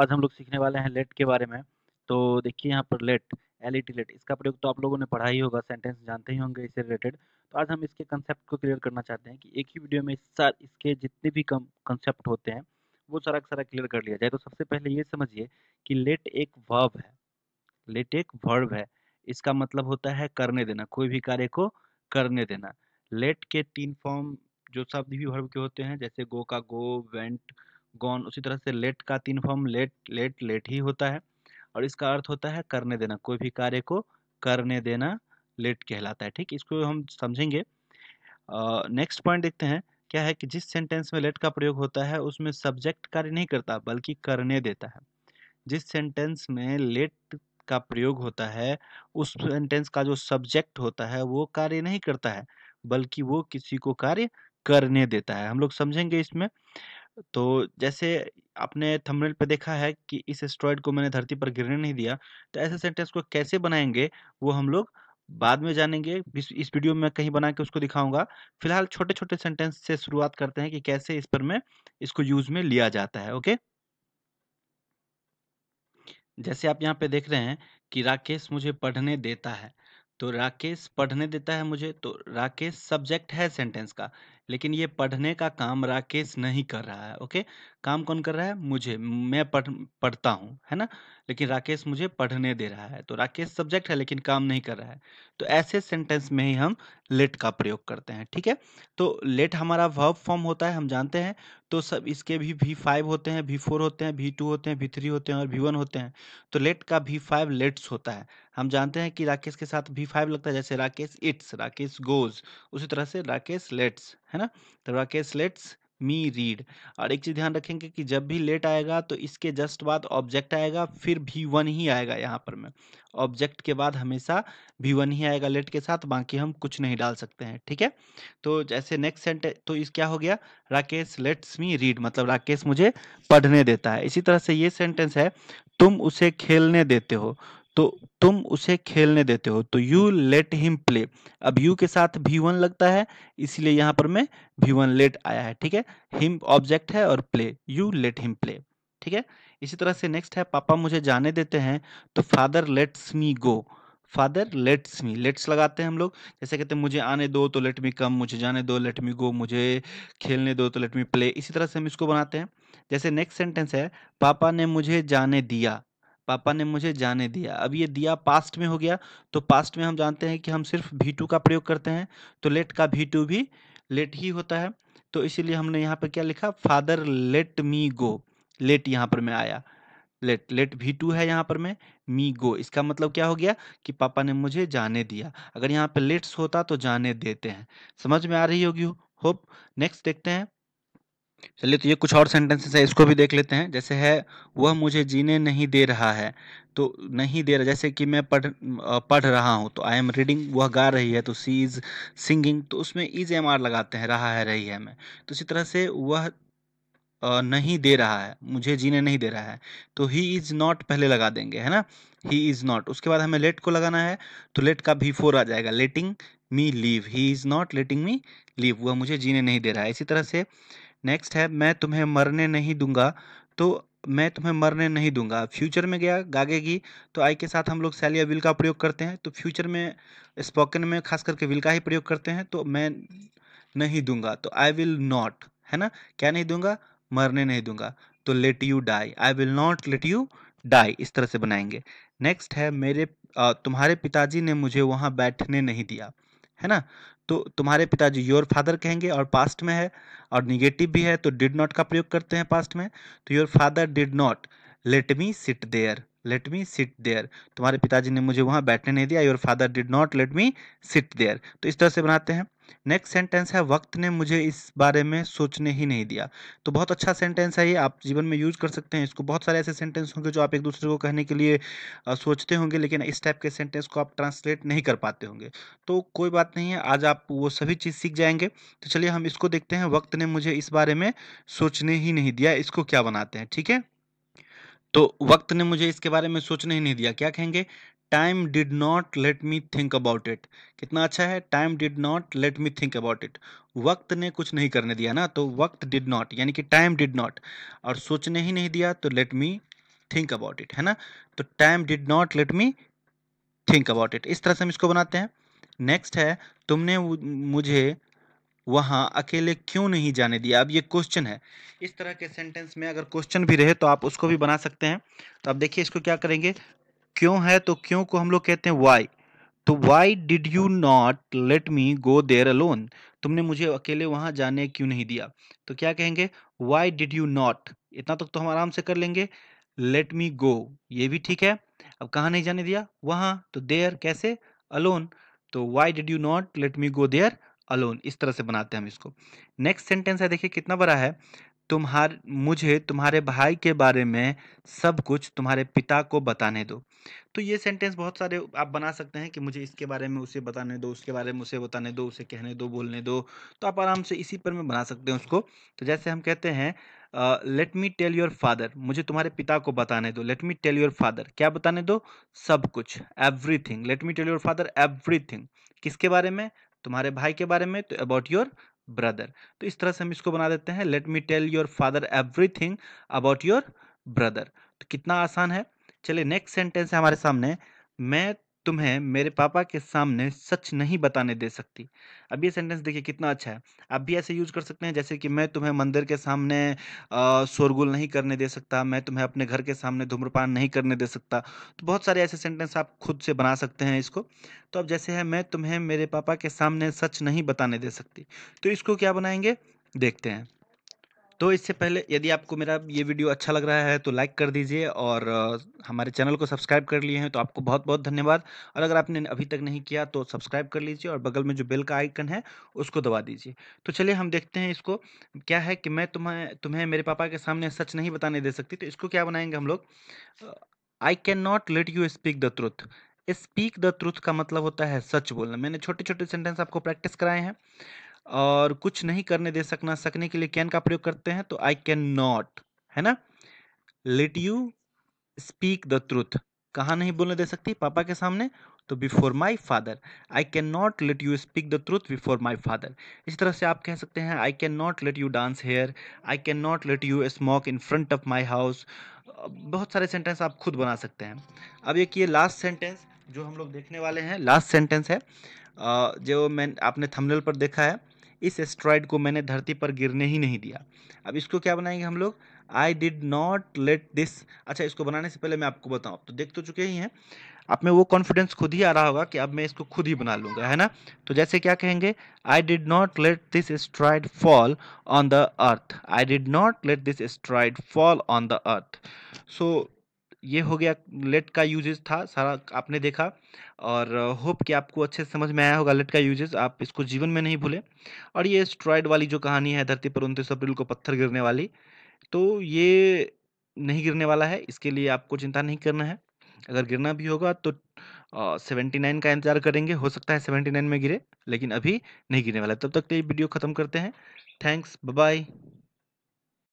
आज हम लोग सीखने वाले हैं लेट के बारे में तो देखिए यहाँ पर let L E T let इसका प्रयोग तो आप लोगों ने पढ़ा ही होगा सेंटेंस जानते ही होंगे इससे रिलेटेड तो आज हम इसके कंसेप्ट को क्लियर करना चाहते हैं कि एक ही वीडियो में सार इसके जितने भी कम कंसेप्ट होते हैं वो सारा सारा क्लियर कर लिया जाए तो सबसे पहले ये समझिए कि लेट एक वर्ब है लेट एक वर्ब है इसका मतलब होता है करने देना कोई भी कार्य को करने देना लेट के तीन फॉर्म जो शब्द भी वर्ब के होते हैं जैसे गो का गो वेंट गॉन उसी तरह से लेट का तीन फॉर्म लेट लेट लेट ही होता है और इसका अर्थ होता है करने देना कोई भी कार्य को करने देना लेट कहलाता है ठीक इसको हम समझेंगे नेक्स्ट पॉइंट देखते हैं क्या है कि जिस सेंटेंस में लेट का प्रयोग होता है उसमें सब्जेक्ट कार्य नहीं करता बल्कि करने देता है जिस सेंटेंस में लेट का प्रयोग होता है उस सेंटेंस का जो सब्जेक्ट होता है वो कार्य नहीं करता है बल्कि वो किसी को कार्य करने देता है हम लोग समझेंगे इसमें तो जैसे आपने थंबनेल पे देखा है कि इस एस्ट्रॉयड को मैंने धरती पर गिरने नहीं दिया तो ऐसे सेंटेंस को कैसे बनाएंगे वो हम लोग बाद में जानेंगे इस वीडियो में कहीं बना के उसको दिखाऊंगा फिलहाल छोटे छोटे सेंटेंस से शुरुआत करते हैं कि कैसे इस पर में इसको यूज में लिया जाता है ओके जैसे आप यहाँ पे देख रहे हैं कि राकेश मुझे पढ़ने देता है तो राकेश पढ़ने देता है मुझे तो राकेश सब्जेक्ट है सेंटेंस का लेकिन ये पढ़ने का काम राकेश नहीं कर रहा है ओके काम कौन कर रहा है मुझे मैं पढ़ पढ़ता हूँ है ना लेकिन राकेश मुझे पढ़ने दे रहा है तो राकेश सब्जेक्ट है लेकिन काम नहीं कर रहा है तो ऐसे सेंटेंस में ही हम लेट का प्रयोग करते हैं ठीक है तो लेट हमारा वर्ब फॉर्म होता है हम जानते हैं तो सब इसके भी वी फाइव होते हैं वी फोर होते हैं वी टू होते हैं वी थ्री होते हैं और वी वन होते हैं तो लेट का वी फाइव लेट्स होता है हम जानते हैं कि राकेश के साथ वी फाइव लगता है जैसे राकेश इट्स राकेश गोज उसी तरह से राकेश लेट्स है ना तो राकेश लेट्स मी रीड और एक चीज़ ध्यान रखेंगे कि जब भी लेट आएगा तो इसके जस्ट बाद ऑब्जेक्ट आएगा फिर भी वन ही आएगा यहाँ पर मैं ऑब्जेक्ट के बाद हमेशा भी वन ही आएगा लेट के साथ बाकी हम कुछ नहीं डाल सकते हैं ठीक है तो जैसे नेक्स्ट सेंटेंस तो इस क्या हो गया राकेश लेट्स मी रीड मतलब राकेश मुझे पढ़ने देता है इसी तरह से ये सेंटेंस है तुम उसे खेलने देते हो तो तुम उसे खेलने देते हो तो यू लेट हिम प्ले अब यू के साथ भी वन लगता है इसलिए यहां पर मैं भी वन लेट आया है ठीक है हिम ऑब्जेक्ट है और play you let him play ठीक है इसी तरह से नेक्स्ट है पापा मुझे जाने देते हैं तो father lets me go father lets me lets लगाते हैं हम लोग जैसे कहते हैं मुझे आने दो तो लेट मी कम मुझे जाने दो लेट मी गो मुझे खेलने दो तो लेट मी प्ले इसी तरह से हम इसको बनाते हैं जैसे नेक्स्ट सेंटेंस है पापा ने मुझे जाने दिया पापा ने मुझे जाने दिया अब ये दिया पास्ट में हो गया तो पास्ट में हम जानते हैं कि हम सिर्फ भी टू का प्रयोग करते हैं तो लेट का भी टू भी लेट ही होता है तो इसीलिए हमने यहाँ पर क्या लिखा father let me go let यहाँ पर मैं आया लेट लेट भी टू है यहाँ पर मैं मी गो इसका मतलब क्या हो गया कि पापा ने मुझे जाने दिया अगर यहाँ पर लेट्स होता तो जाने देते हैं समझ में आ रही होगी होप नेक्स्ट देखते हैं चलिए तो ये कुछ और सेंटेंसेस है इसको भी देख लेते हैं जैसे है वह मुझे जीने नहीं दे रहा है तो नहीं दे रहा जैसे कि मैं पढ़ पढ़ रहा हूँ तो आई एम रीडिंग वह गा रही है तो सी इज़ सिंगिंग तो उसमें इज एम आर लगाते हैं रहा है रही है मैं तो इसी तरह से वह नहीं दे रहा है मुझे जीने नहीं दे रहा है तो ही इज़ नॉट पहले लगा देंगे है ना ही इज़ नॉट उसके बाद हमें लेट को लगाना है तो लेट का भी फोर आ जाएगा letting me leave he is not letting me leave वह मुझे जीने नहीं दे रहा है इसी तरह से नेक्स्ट है मैं तुम्हें मरने नहीं दूंगा तो मैं तुम्हें मरने नहीं दूंगा फ्यूचर में गया गागेगी तो आई के साथ हम लोग सेल या विल का प्रयोग करते हैं तो फ्यूचर में स्पोकन में खास करके विल का ही प्रयोग करते हैं तो मैं नहीं दूंगा तो आई विल नॉट है ना क्या नहीं दूंगा मरने नहीं दूंगा तो let you die I will not let you die इस तरह से बनाएंगे नेक्स्ट है मेरे तुम्हारे पिताजी ने मुझे वहाँ बैठने नहीं दिया है ना तो तुम्हारे पिताजी योर फादर कहेंगे और पास्ट में है और निगेटिव भी है तो डिड नॉट का प्रयोग करते हैं पास्ट में तो your father did not let me sit there let me sit there तुम्हारे पिताजी ने मुझे वहाँ बैठने नहीं दिया your father did not let me sit there तो इस तरह से बनाते हैं नेक्स्ट सेंटेंस है वक्त ने मुझे इस बारे में सोचने ही नहीं दिया तो बहुत अच्छा सेंटेंस है ये आप जीवन में यूज कर सकते हैं इसको बहुत सारे ऐसे सेंटेंस होंगे जो आप एक दूसरे को कहने के लिए सोचते होंगे लेकिन इस टाइप के सेंटेंस को आप ट्रांसलेट नहीं कर पाते होंगे तो कोई बात नहीं है आज आप वो सभी चीज़ सीख जाएंगे तो चलिए हम इसको देखते हैं वक्त ने मुझे इस बारे में सोचने ही नहीं दिया इसको क्या बनाते हैं ठीक है तो वक्त ने मुझे इसके बारे में सोचने ही नहीं दिया क्या कहेंगे time did not let me think about it कितना अच्छा है time did not let me think about it वक्त ने कुछ नहीं करने दिया ना तो वक्त डिड नॉट यानी कि टाइम डिड नॉट और सोचने ही नहीं दिया तो let me think about it है ना तो time did not let me think about it इस तरह से हम इसको बनाते हैं नेक्स्ट है तुमने मुझे वहाँ अकेले क्यों नहीं जाने दिया अब ये क्वेश्चन है इस तरह के सेंटेंस में अगर क्वेश्चन भी रहे तो आप उसको भी बना सकते हैं तो आप देखिए इसको क्या करेंगे क्यों है तो क्यों को हम लोग कहते हैं वाई तो why did you not let me go there alone तुमने मुझे अकेले वहां जाने क्यों नहीं दिया तो क्या कहेंगे वाई डिड यू नॉट इतना तक तो हम आराम से कर लेंगे लेट मी गो ये भी ठीक है अब कहाँ नहीं जाने दिया वहां तो देयर कैसे अलोन तो why did you not let me go there alone इस तरह से बनाते हैं हम इसको नेक्स्ट सेंटेंस है देखिए कितना बड़ा है तुम्हार मुझे तुम्हारे भाई के बारे में सब कुछ तुम्हारे पिता को बताने दो तो ये सेंटेंस बहुत सारे आप बना सकते हैं कि मुझे इसके बारे में उसे बताने दो उसके बारे में उसे बताने दो उसे कहने दो बोलने दो तो आप आराम से इसी पर में बना सकते हैं उसको तो जैसे हम कहते हैं let me tell your father मुझे तुम्हारे पिता को बताने दो let me tell your father क्या बताने दो सब कुछ everything let me tell your father everything किसके बारे में तुम्हारे भाई के बारे में तो अबाउट योर ब्रदर तो इस तरह से हम इसको बना देते हैं let me tell your father everything about your brother तो कितना आसान है चलिए नेक्स्ट सेंटेंस है हमारे सामने मैं तुम्हें मेरे पापा के सामने सच नहीं बताने दे सकती। अब ये सेंटेंस देखिए कितना अच्छा है। आप भी ऐसे यूज़ कर सकते हैं जैसे कि मैं तुम्हें मंदिर के सामने शोरगुल नहीं करने दे सकता, मैं तुम्हें अपने घर के सामने धूम्रपान नहीं करने दे सकता। तो बहुत सारे ऐसे सेंटेंस आप खुद से बना सकते हैं इसको। तो अब जैसे है मैं तुम्हें मेरे पापा के सामने सच नहीं बताने दे सकती। तो इसको क्या बनाएंगे देखते हैं। तो इससे पहले यदि आपको मेरा ये वीडियो अच्छा लग रहा है तो लाइक कर दीजिए और हमारे चैनल को सब्सक्राइब कर लिए हैं तो आपको बहुत बहुत धन्यवाद और अगर आपने अभी तक नहीं किया तो सब्सक्राइब कर लीजिए और बगल में जो बेल का आइकन है उसको दबा दीजिए तो चलिए हम देखते हैं इसको क्या है कि मैं तुम्हें तुम्हें मेरे पापा के सामने सच नहीं बताने दे सकती तो इसको क्या बनाएंगे हम लोग I can not let you speak the truth speak the truth का मतलब होता है सच बोलना मैंने छोटे छोटे सेंटेंस आपको प्रैक्टिस कराए हैं और कुछ नहीं करने दे सकना सकने के लिए कैन का प्रयोग करते हैं तो आई कैन नॉट है ना let you speak the truth कहाँ नहीं बोलने दे सकती पापा के सामने तो before my father I can not let you speak the truth before my father इस तरह से आप कह सकते हैं I can not let you dance here I can not let you smoke in front of my house बहुत सारे sentence आप खुद बना सकते हैं अब एक ये लास्ट सेंटेंस जो हम लोग देखने वाले हैं लास्ट सेंटेंस है जो मैं आपने थमलेल पर देखा है इस एस्ट्रॉयड को मैंने धरती पर गिरने ही नहीं दिया अब इसको क्या बनाएंगे हम लोग I did not let this अच्छा इसको बनाने से पहले मैं आपको बताऊँ तो देख तो चुके ही हैं आप में वो कॉन्फिडेंस खुद ही आ रहा होगा कि अब मैं इसको खुद ही बना लूँगा है ना तो जैसे क्या कहेंगे I did not let this asteroid fall on the earth I did not let this asteroid fall on the earth so ये हो गया लेट का यूजेज था सारा आपने देखा और होप कि आपको अच्छे से समझ में आया होगा लेट का यूजेज आप इसको जीवन में नहीं भूलें और ये स्ट्रॉयड वाली जो कहानी है धरती पर उनतीस अप्रैल को पत्थर गिरने वाली तो ये नहीं गिरने वाला है इसके लिए आपको चिंता नहीं करना है अगर गिरना भी होगा तो सेवेंटी नाइन का इंतजार करेंगे हो सकता है सेवेंटी नाइन में गिरे लेकिन अभी नहीं गिरने वाला तब तक के लिए वीडियो ख़त्म करते हैं थैंक्स बाय